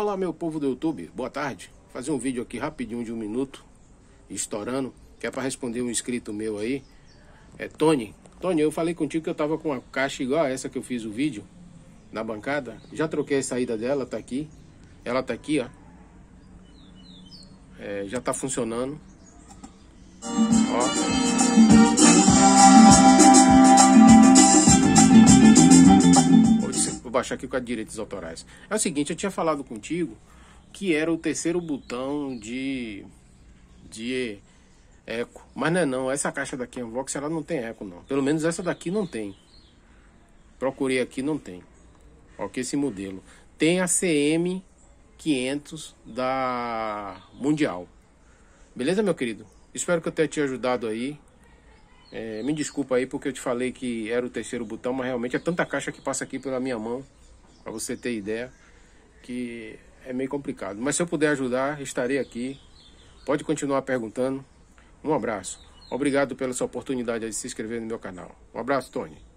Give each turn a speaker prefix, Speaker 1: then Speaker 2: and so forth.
Speaker 1: Olá, meu povo do YouTube, boa tarde. Vou fazer um vídeo aqui rapidinho de um minuto, estourando, que é para responder um inscrito meu aí. É Tony. Tony, eu falei contigo que eu tava com uma caixa igual a essa que eu fiz o vídeo na bancada. Já troquei a saída dela, tá aqui. Ela tá aqui, ó. É, já tá funcionando. Ó. Vou baixar aqui com a direitos autorais. É o seguinte, eu tinha falado contigo que era o terceiro botão de de eco, mas não é não. Essa caixa daqui a é Vox, ela não tem eco não. Pelo menos essa daqui não tem. Procurei aqui não tem. Ok, esse modelo tem a CM 500 da Mundial. Beleza, meu querido? Espero que eu tenha te ajudado aí é, me desculpa aí porque eu te falei que era o terceiro botão, mas realmente é tanta caixa que passa aqui pela minha mão, para você ter ideia, que é meio complicado. Mas se eu puder ajudar, estarei aqui. Pode continuar perguntando. Um abraço. Obrigado pela sua oportunidade de se inscrever no meu canal. Um abraço, Tony.